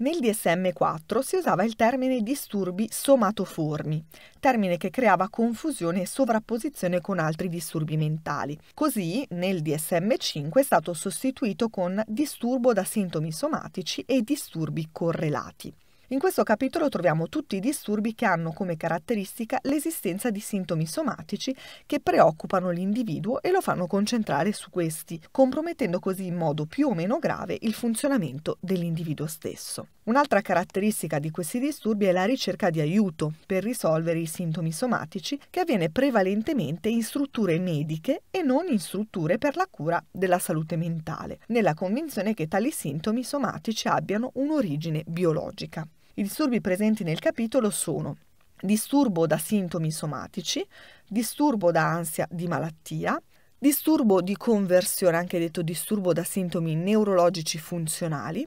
Nel DSM-4 si usava il termine disturbi somatoformi, termine che creava confusione e sovrapposizione con altri disturbi mentali. Così nel DSM-5 è stato sostituito con disturbo da sintomi somatici e disturbi correlati. In questo capitolo troviamo tutti i disturbi che hanno come caratteristica l'esistenza di sintomi somatici che preoccupano l'individuo e lo fanno concentrare su questi, compromettendo così in modo più o meno grave il funzionamento dell'individuo stesso. Un'altra caratteristica di questi disturbi è la ricerca di aiuto per risolvere i sintomi somatici che avviene prevalentemente in strutture mediche e non in strutture per la cura della salute mentale, nella convinzione che tali sintomi somatici abbiano un'origine biologica. I disturbi presenti nel capitolo sono disturbo da sintomi somatici, disturbo da ansia di malattia, disturbo di conversione, anche detto disturbo da sintomi neurologici funzionali,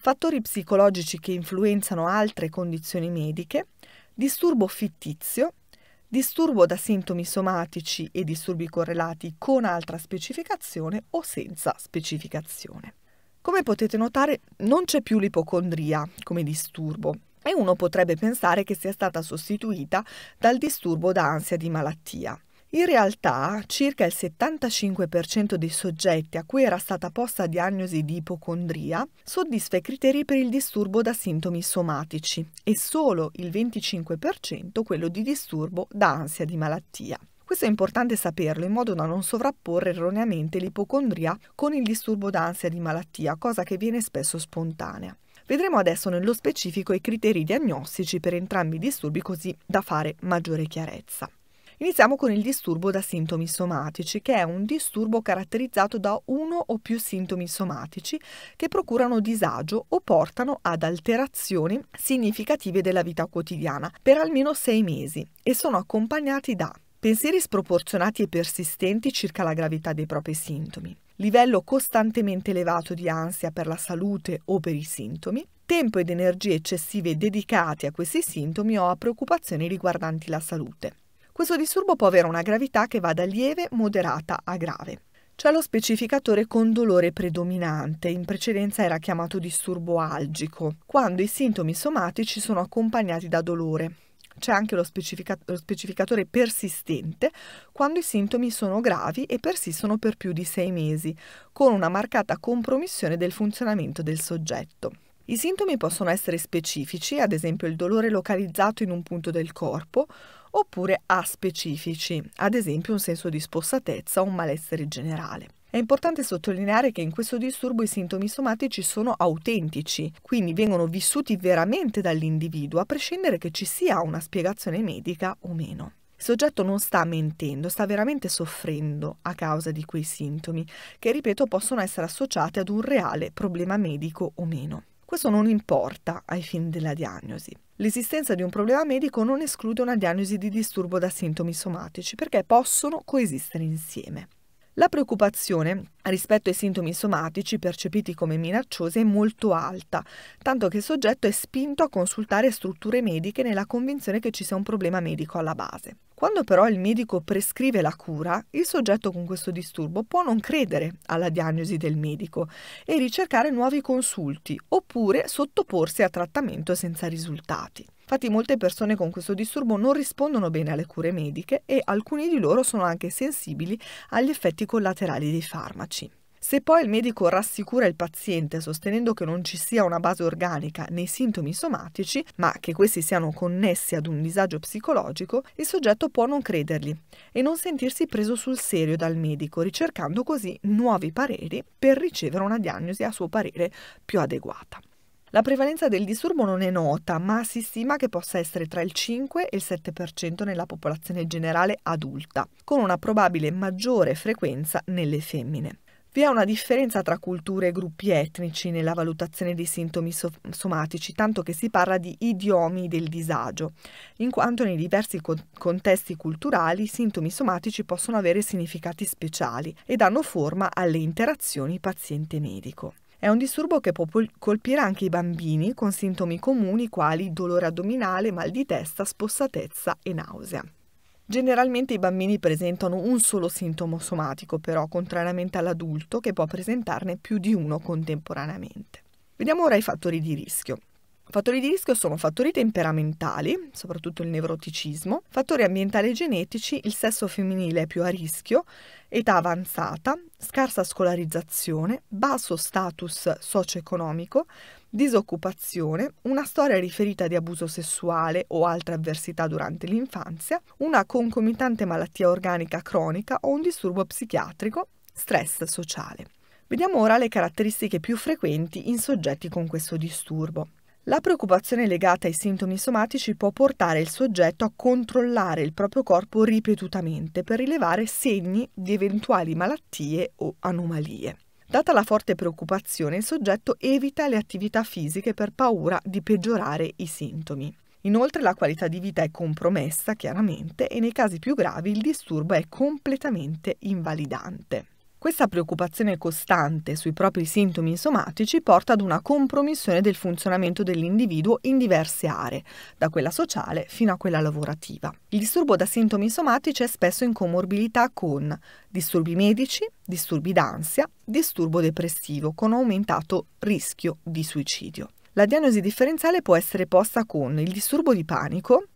fattori psicologici che influenzano altre condizioni mediche, disturbo fittizio, disturbo da sintomi somatici e disturbi correlati con altra specificazione o senza specificazione. Come potete notare, non c'è più l'ipocondria come disturbo e uno potrebbe pensare che sia stata sostituita dal disturbo da ansia di malattia. In realtà, circa il 75% dei soggetti a cui era stata posta diagnosi di ipocondria soddisfa i criteri per il disturbo da sintomi somatici e solo il 25% quello di disturbo da ansia di malattia. Questo è importante saperlo in modo da non sovrapporre erroneamente l'ipocondria con il disturbo da ansia di malattia, cosa che viene spesso spontanea. Vedremo adesso nello specifico i criteri diagnostici per entrambi i disturbi così da fare maggiore chiarezza. Iniziamo con il disturbo da sintomi somatici, che è un disturbo caratterizzato da uno o più sintomi somatici che procurano disagio o portano ad alterazioni significative della vita quotidiana per almeno sei mesi e sono accompagnati da pensieri sproporzionati e persistenti circa la gravità dei propri sintomi, livello costantemente elevato di ansia per la salute o per i sintomi, tempo ed energie eccessive dedicate a questi sintomi o a preoccupazioni riguardanti la salute. Questo disturbo può avere una gravità che va da lieve, moderata a grave. C'è lo specificatore con dolore predominante, in precedenza era chiamato disturbo algico, quando i sintomi somatici sono accompagnati da dolore. C'è anche lo, specifica lo, specificatore persistente, quando i sintomi sono gravi e persistono per più di sei mesi, con una marcata compromissione del funzionamento del soggetto. I sintomi possono essere specifici, ad esempio il dolore localizzato in un punto del corpo, oppure a specifici, ad esempio un senso di spossatezza o un malessere generale. È importante sottolineare che in questo disturbo i sintomi somatici sono autentici, quindi vengono vissuti veramente dall'individuo, a prescindere che ci sia una spiegazione medica o meno. Il soggetto non sta mentendo, sta veramente soffrendo a causa di quei sintomi, che ripeto possono essere associati ad un reale problema medico o meno. Questo non importa ai fini della diagnosi. L'esistenza di un problema medico non esclude una diagnosi di disturbo da sintomi somatici perché possono coesistere insieme. La preoccupazione rispetto ai sintomi somatici percepiti come minacciosi è molto alta, tanto che il soggetto è spinto a consultare strutture mediche nella convinzione che ci sia un problema medico alla base. Quando però il medico prescrive la cura, il soggetto con questo disturbo può non credere alla diagnosi del medico e ricercare nuovi consulti oppure sottoporsi a trattamento senza risultati. Infatti molte persone con questo disturbo non rispondono bene alle cure mediche e alcuni di loro sono anche sensibili agli effetti collaterali dei farmaci. Se poi il medico rassicura il paziente sostenendo che non ci sia una base organica nei sintomi somatici, ma che questi siano connessi ad un disagio psicologico, il soggetto può non credergli e non sentirsi preso sul serio dal medico, ricercando così nuovi pareri per ricevere una diagnosi a suo parere più adeguata. La prevalenza del disturbo non è nota, ma si stima che possa essere tra il 5 e il 7% nella popolazione generale adulta, con una probabile maggiore frequenza nelle femmine. Vi è una differenza tra culture e gruppi etnici nella valutazione dei sintomi so somatici, tanto che si parla di idiomi del disagio, in quanto nei diversi co contesti culturali i sintomi somatici possono avere significati speciali e danno forma alle interazioni paziente-medico. È un disturbo che può colpire anche i bambini con sintomi comuni quali dolore addominale, mal di testa, spossatezza e nausea. Generalmente i bambini presentano un solo sintomo somatico, però, contrariamente all'adulto che può presentarne più di uno contemporaneamente. Vediamo ora i fattori di rischio. Fattori di rischio sono fattori temperamentali, soprattutto il neuroticismo, fattori ambientali e genetici, il sesso femminile è più a rischio, età avanzata, scarsa scolarizzazione, basso status socio-economico, disoccupazione, una storia riferita di abuso sessuale o altre avversità durante l'infanzia, una concomitante malattia organica cronica o un disturbo psichiatrico, stress sociale. Vediamo ora le caratteristiche più frequenti in soggetti con questo disturbo. La preoccupazione legata ai sintomi somatici può portare il soggetto a controllare il proprio corpo ripetutamente per rilevare segni di eventuali malattie o anomalie. Data la forte preoccupazione, il soggetto evita le attività fisiche per paura di peggiorare i sintomi. Inoltre la qualità di vita è compromessa, chiaramente, e nei casi più gravi il disturbo è completamente invalidante. Questa preoccupazione costante sui propri sintomi somatici porta ad una compromissione del funzionamento dell'individuo in diverse aree, da quella sociale fino a quella lavorativa. Il disturbo da sintomi somatici è spesso in comorbilità con disturbi medici, disturbi d'ansia, disturbo depressivo, con aumentato rischio di suicidio. La diagnosi differenziale può essere posta con il disturbo di panico,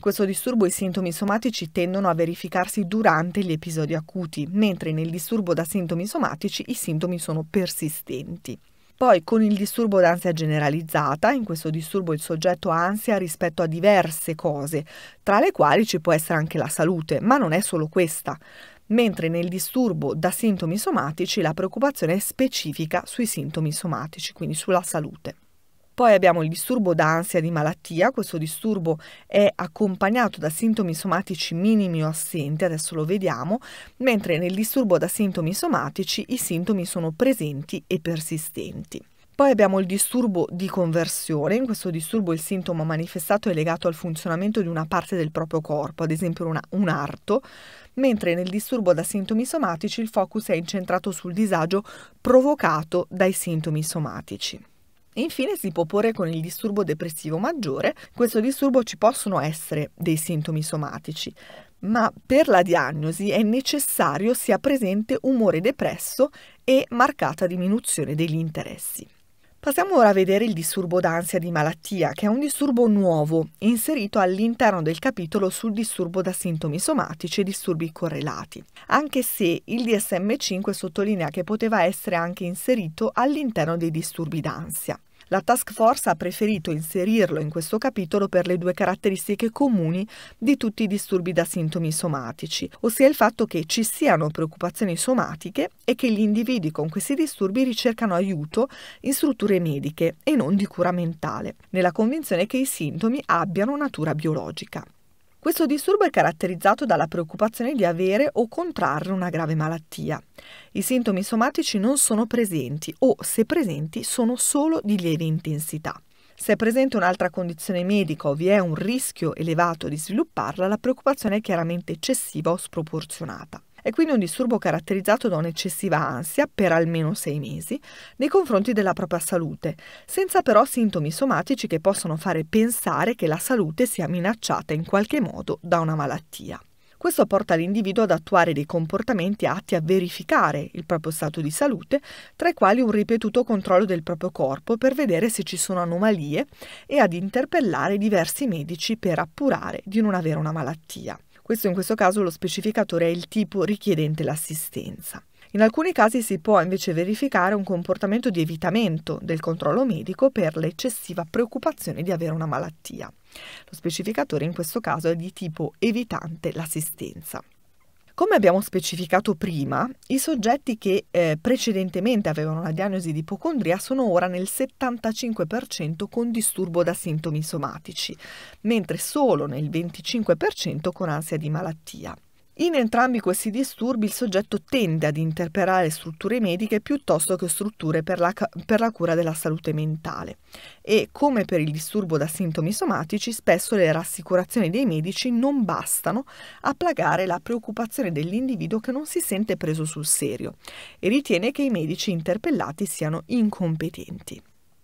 questo disturbo i sintomi somatici tendono a verificarsi durante gli episodi acuti, mentre nel disturbo da sintomi somatici i sintomi sono persistenti. Poi con il disturbo d'ansia generalizzata, in questo disturbo il soggetto ha ansia rispetto a diverse cose, tra le quali ci può essere anche la salute, ma non è solo questa, mentre nel disturbo da sintomi somatici la preoccupazione è specifica sui sintomi somatici, quindi sulla salute. Poi abbiamo il disturbo d'ansia di malattia, questo disturbo è accompagnato da sintomi somatici minimi o assenti, adesso lo vediamo, mentre nel disturbo da sintomi somatici i sintomi sono presenti e persistenti. Poi abbiamo il disturbo di conversione, in questo disturbo il sintomo manifestato è legato al funzionamento di una parte del proprio corpo, ad esempio una, un arto, mentre nel disturbo da sintomi somatici il focus è incentrato sul disagio provocato dai sintomi somatici. Infine si può porre con il disturbo depressivo maggiore. In questo disturbo ci possono essere dei sintomi somatici, ma per la diagnosi è necessario sia presente umore depresso e marcata diminuzione degli interessi. Passiamo ora a vedere il disturbo d'ansia di malattia, che è un disturbo nuovo, inserito all'interno del capitolo sul disturbo da sintomi somatici e disturbi correlati, anche se il DSM5 sottolinea che poteva essere anche inserito all'interno dei disturbi d'ansia. La task force ha preferito inserirlo in questo capitolo per le due caratteristiche comuni di tutti i disturbi da sintomi somatici, ossia il fatto che ci siano preoccupazioni somatiche e che gli individui con questi disturbi ricercano aiuto in strutture mediche e non di cura mentale, nella convinzione che i sintomi abbiano natura biologica. Questo disturbo è caratterizzato dalla preoccupazione di avere o contrarre una grave malattia. I sintomi somatici non sono presenti o, se presenti, sono solo di lieve intensità. Se è presente un'altra condizione medica o vi è un rischio elevato di svilupparla, la preoccupazione è chiaramente eccessiva o sproporzionata. È quindi un disturbo caratterizzato da un'eccessiva ansia, per almeno sei mesi, nei confronti della propria salute, senza però sintomi somatici che possono fare pensare che la salute sia minacciata in qualche modo da una malattia. Questo porta l'individuo ad attuare dei comportamenti atti a verificare il proprio stato di salute, tra i quali un ripetuto controllo del proprio corpo per vedere se ci sono anomalie e ad interpellare diversi medici per appurare di non avere una malattia. Questo in questo caso lo specificatore è il tipo richiedente l'assistenza. In alcuni casi si può invece verificare un comportamento di evitamento del controllo medico per l'eccessiva preoccupazione di avere una malattia. Lo specificatore in questo caso è di tipo evitante l'assistenza. Come abbiamo specificato prima, i soggetti che eh, precedentemente avevano la diagnosi di ipocondria sono ora nel 75% con disturbo da sintomi somatici, mentre solo nel 25% con ansia di malattia. In entrambi questi disturbi il soggetto tende ad interpellare strutture mediche piuttosto che strutture per la, per la cura della salute mentale e, come per il disturbo da sintomi somatici, spesso le rassicurazioni dei medici non bastano a plagare la preoccupazione dell'individuo che non si sente preso sul serio e ritiene che i medici interpellati siano incompetenti.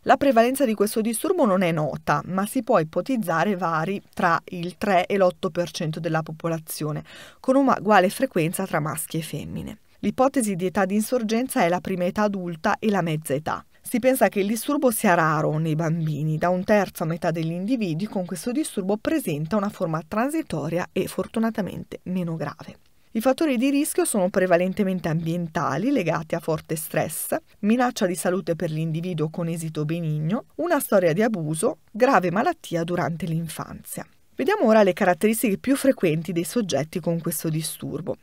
La prevalenza di questo disturbo non è nota, ma si può ipotizzare vari tra il 3 e l'8% della popolazione, con uguale frequenza tra maschi e femmine. L'ipotesi di età di insorgenza è la prima età adulta e la mezza età. Si pensa che il disturbo sia raro nei bambini, da un terzo a metà degli individui con questo disturbo presenta una forma transitoria e fortunatamente meno grave. I fattori di rischio sono prevalentemente ambientali, legati a forte stress, minaccia di salute per l'individuo con esito benigno, una storia di abuso, grave malattia durante l'infanzia. Vediamo ora le caratteristiche più frequenti dei soggetti con questo disturbo.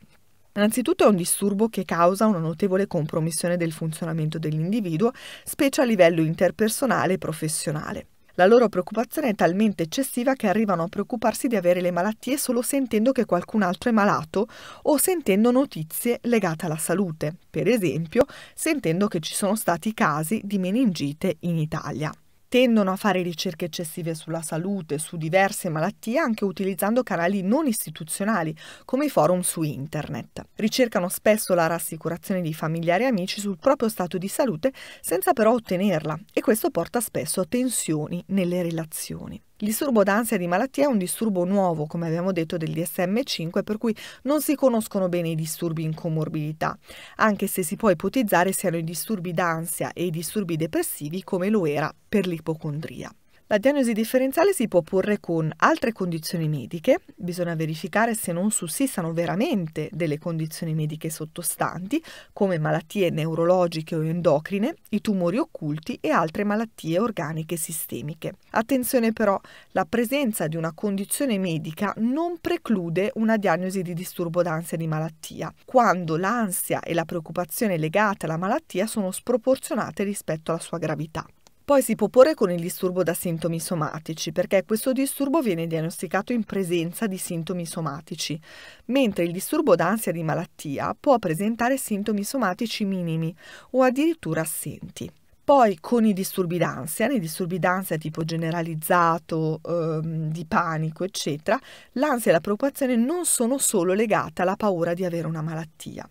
Innanzitutto è un disturbo che causa una notevole compromissione del funzionamento dell'individuo, specie a livello interpersonale e professionale. La loro preoccupazione è talmente eccessiva che arrivano a preoccuparsi di avere le malattie solo sentendo che qualcun altro è malato o sentendo notizie legate alla salute, per esempio sentendo che ci sono stati casi di meningite in Italia tendono a fare ricerche eccessive sulla salute, su diverse malattie, anche utilizzando canali non istituzionali, come i forum su internet. Ricercano spesso la rassicurazione di familiari e amici sul proprio stato di salute senza però ottenerla e questo porta spesso a tensioni nelle relazioni. Il disturbo d'ansia di malattia è un disturbo nuovo, come abbiamo detto, del DSM5, per cui non si conoscono bene i disturbi in comorbidità, anche se si può ipotizzare siano i disturbi d'ansia e i disturbi depressivi come lo era per l'ipocondria. La diagnosi differenziale si può porre con altre condizioni mediche, bisogna verificare se non sussistano veramente delle condizioni mediche sottostanti, come malattie neurologiche o endocrine, i tumori occulti e altre malattie organiche sistemiche. Attenzione però, la presenza di una condizione medica non preclude una diagnosi di disturbo d'ansia e di malattia, quando l'ansia e la preoccupazione legate alla malattia sono sproporzionate rispetto alla sua gravità. Poi si può porre con il disturbo da sintomi somatici, perché questo disturbo viene diagnosticato in presenza di sintomi somatici, mentre il disturbo d'ansia di malattia può presentare sintomi somatici minimi o addirittura assenti. Poi con i disturbi d'ansia, nei disturbi d'ansia tipo generalizzato, ehm, di panico, eccetera, l'ansia e la preoccupazione non sono solo legate alla paura di avere una malattia.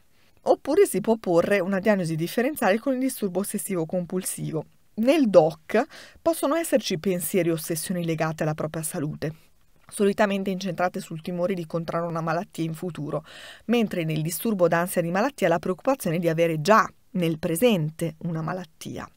Oppure si può porre una diagnosi differenziale con il disturbo ossessivo compulsivo, nel DOC possono esserci pensieri e ossessioni legate alla propria salute, solitamente incentrate sul timore di contrarre una malattia in futuro, mentre nel disturbo d'ansia di malattia la preoccupazione di avere già nel presente una malattia.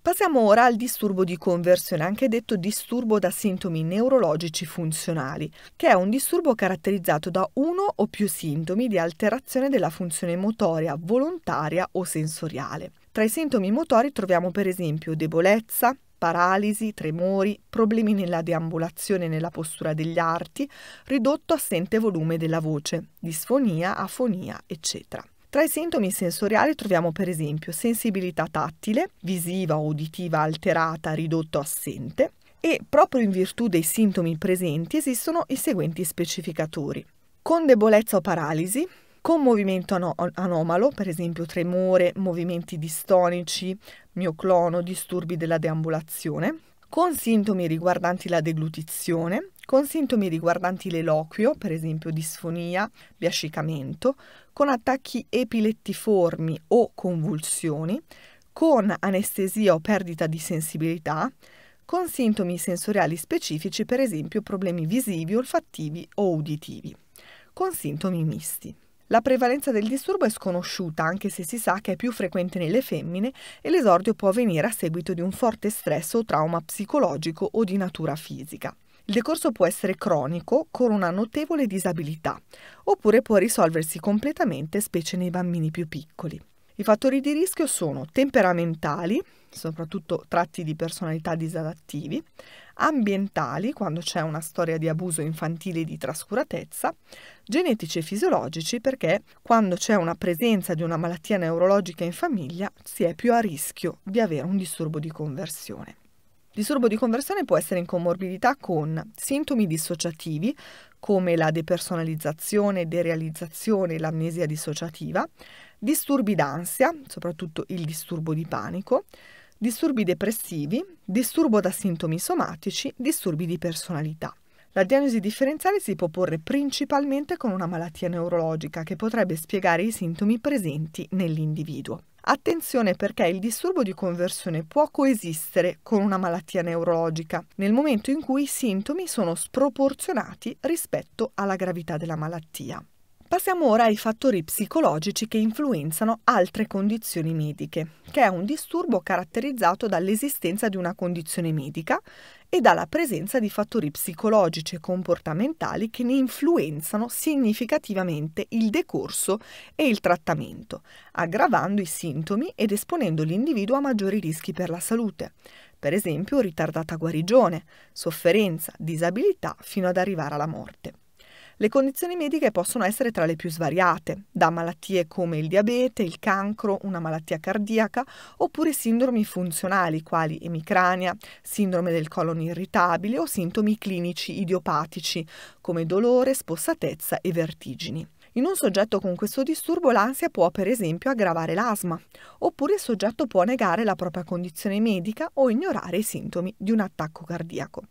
Passiamo ora al disturbo di conversione, anche detto disturbo da sintomi neurologici funzionali, che è un disturbo caratterizzato da uno o più sintomi di alterazione della funzione motoria, volontaria o sensoriale. Tra i sintomi motori troviamo per esempio debolezza, paralisi, tremori, problemi nella deambulazione e nella postura degli arti, ridotto assente volume della voce, disfonia, afonia, eccetera. Tra i sintomi sensoriali troviamo per esempio sensibilità tattile, visiva o uditiva alterata, ridotto assente e proprio in virtù dei sintomi presenti esistono i seguenti specificatori. Con debolezza o paralisi con movimento ano- anomalo, per esempio tremore, movimenti distonici, mioclono, disturbi della deambulazione, con sintomi riguardanti la deglutizione, con sintomi riguardanti l'eloquio, per esempio disfonia, biascicamento, con attacchi epilettiformi o convulsioni, con anestesia o perdita di sensibilità, con sintomi sensoriali specifici, per esempio problemi visivi, olfattivi o uditivi, con sintomi misti. La prevalenza del disturbo è sconosciuta, anche se si sa che è più frequente nelle femmine e l'esordio può avvenire a seguito di un forte stress o trauma psicologico o di natura fisica. Il decorso può essere cronico con una notevole disabilità, oppure può risolversi completamente, specie nei bambini più piccoli. I fattori di rischio sono temperamentali, soprattutto tratti di personalità disadattivi, ambientali, quando c'è una storia di abuso infantile e di trascuratezza, genetici e fisiologici, perché quando c'è una presenza di una malattia neurologica in famiglia si è più a rischio di avere un disturbo di conversione. Disturbo di conversione può essere in comorbidità con sintomi dissociativi come la depersonalizzazione, derealizzazione, e l'amnesia dissociativa, disturbi d'ansia, soprattutto il disturbo di panico, disturbi depressivi, disturbo da sintomi somatici, disturbi di personalità. La diagnosi differenziale si può porre principalmente con una malattia neurologica che potrebbe spiegare i sintomi presenti nell'individuo. Attenzione perché il disturbo di conversione può coesistere con una malattia neurologica nel momento in cui i sintomi sono sproporzionati rispetto alla gravità della malattia. Passiamo ora ai fattori psicologici che influenzano altre condizioni mediche, che è un disturbo caratterizzato dall'esistenza di una condizione medica e dalla presenza di fattori psicologici e comportamentali che ne influenzano significativamente il decorso e il trattamento, aggravando i sintomi ed esponendo l'individuo a maggiori rischi per la salute, per esempio ritardata guarigione, sofferenza, disabilità fino ad arrivare alla morte. Le condizioni mediche possono essere tra le più svariate, da malattie come il diabete, il cancro, una malattia cardiaca, oppure sindromi funzionali quali emicrania, sindrome del colon irritabile o sintomi clinici idiopatici come dolore, spossatezza e vertigini. In un soggetto con questo disturbo l'ansia può per esempio aggravare l'asma, oppure il soggetto può negare la propria condizione medica o ignorare i sintomi di un attacco cardiaco.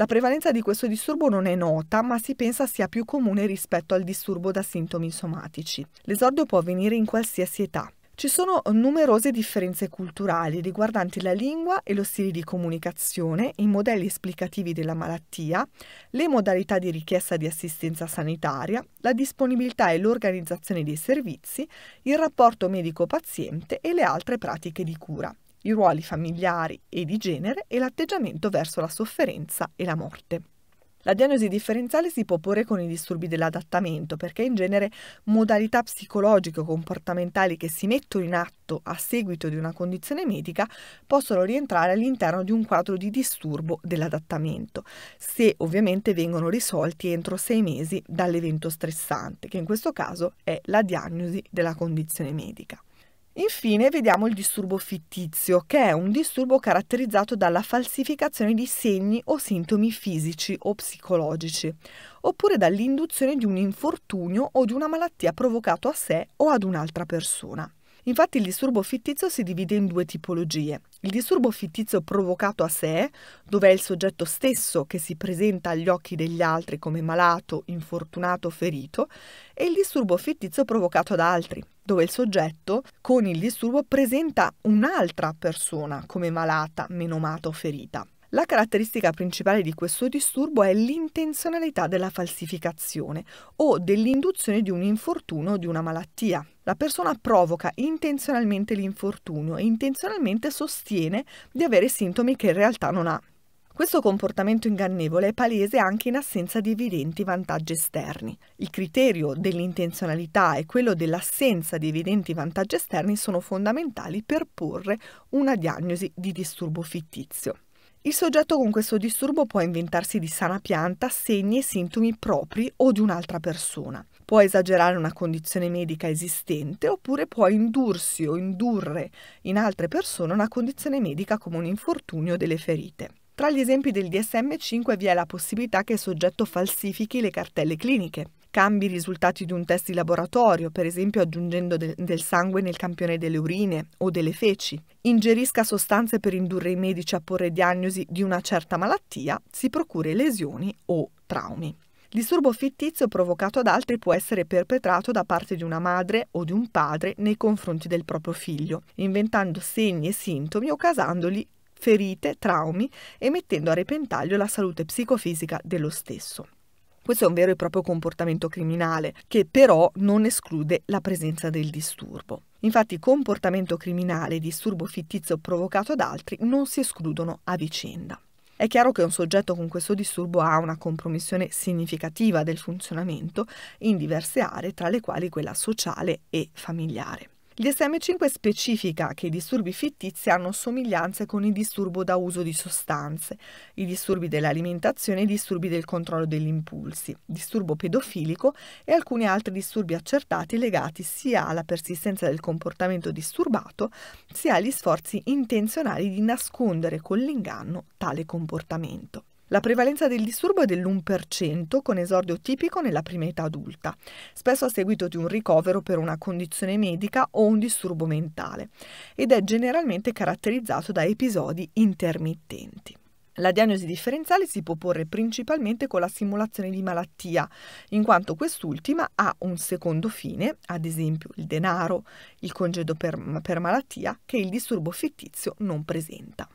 La prevalenza di questo disturbo non è nota, ma si pensa sia più comune rispetto al disturbo da sintomi somatici. L'esordio può avvenire in qualsiasi età. Ci sono numerose differenze culturali riguardanti la lingua e lo stile di comunicazione, i modelli esplicativi della malattia, le modalità di richiesta di assistenza sanitaria, la disponibilità e l'organizzazione dei servizi, il rapporto medico-paziente e le altre pratiche di cura i ruoli familiari e di genere e l'atteggiamento verso la sofferenza e la morte. La diagnosi differenziale si può porre con i disturbi dell'adattamento perché in genere modalità psicologiche o comportamentali che si mettono in atto a seguito di una condizione medica possono rientrare all'interno di un quadro di disturbo dell'adattamento, se ovviamente vengono risolti entro sei mesi dall'evento stressante, che in questo caso è la diagnosi della condizione medica. Infine vediamo il disturbo fittizio, che è un disturbo caratterizzato dalla falsificazione di segni o sintomi fisici o psicologici, oppure dall'induzione di un infortunio o di una malattia provocato a sé o ad un'altra persona. Infatti il disturbo fittizio si divide in due tipologie. Il disturbo fittizio provocato a sé, dove è il soggetto stesso che si presenta agli occhi degli altri come malato, infortunato, ferito, e il disturbo fittizio provocato ad altri, dove il soggetto con il disturbo presenta un'altra persona come malata, menomata o ferita. La caratteristica principale di questo disturbo è l'intenzionalità della falsificazione o dell'induzione di un infortunio o di una malattia. La persona provoca intenzionalmente l'infortunio e intenzionalmente sostiene di avere sintomi che in realtà non ha. Questo comportamento ingannevole è palese anche in assenza di evidenti vantaggi esterni. Il criterio dell'intenzionalità e quello dell'assenza di evidenti vantaggi esterni sono fondamentali per porre una diagnosi di disturbo fittizio. Il soggetto con questo disturbo può inventarsi di sana pianta segni e sintomi propri o di un'altra persona. Può esagerare una condizione medica esistente oppure può indursi o indurre in altre persone una condizione medica come un infortunio o delle ferite. Tra gli esempi del DSM-5 vi è la possibilità che il soggetto falsifichi le cartelle cliniche, cambi i risultati di un test di laboratorio, per esempio aggiungendo de del sangue nel campione delle urine o delle feci, ingerisca sostanze per indurre i medici a porre diagnosi di una certa malattia, si procuri lesioni o traumi. disturbo fittizio provocato ad altri può essere perpetrato da parte di una madre o di un padre nei confronti del proprio figlio, inventando segni e sintomi o causandogli ferite, traumi e mettendo a repentaglio la salute psicofisica dello stesso. Questo è un vero e proprio comportamento criminale, che però non esclude la presenza del disturbo. Infatti comportamento criminale e disturbo fittizio provocato ad altri non si escludono a vicenda. È chiaro che un soggetto con questo disturbo ha una compromissione significativa del funzionamento in diverse aree, tra le quali quella sociale e familiare. Il DSM5 specifica che i disturbi fittizi hanno somiglianze con il disturbo da uso di sostanze, i disturbi dell'alimentazione e i disturbi del controllo degli impulsi, disturbo pedofilico e alcuni altri disturbi accertati legati sia alla persistenza del comportamento disturbato, sia agli sforzi intenzionali di nascondere con l'inganno tale comportamento. La prevalenza del disturbo è dell'1%, con esordio tipico nella prima età adulta, spesso a seguito di un ricovero per una condizione medica o un disturbo mentale, ed è generalmente caratterizzato da episodi intermittenti. La diagnosi differenziale si può porre principalmente con la simulazione di malattia, in quanto quest'ultima ha un secondo fine, ad esempio il denaro, il congedo per, per malattia, che il disturbo fittizio non presenta.